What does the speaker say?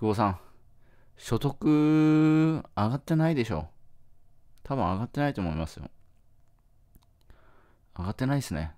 久保さん、所得上がってないでしょ。多分上がってないと思いますよ。上がってないですね。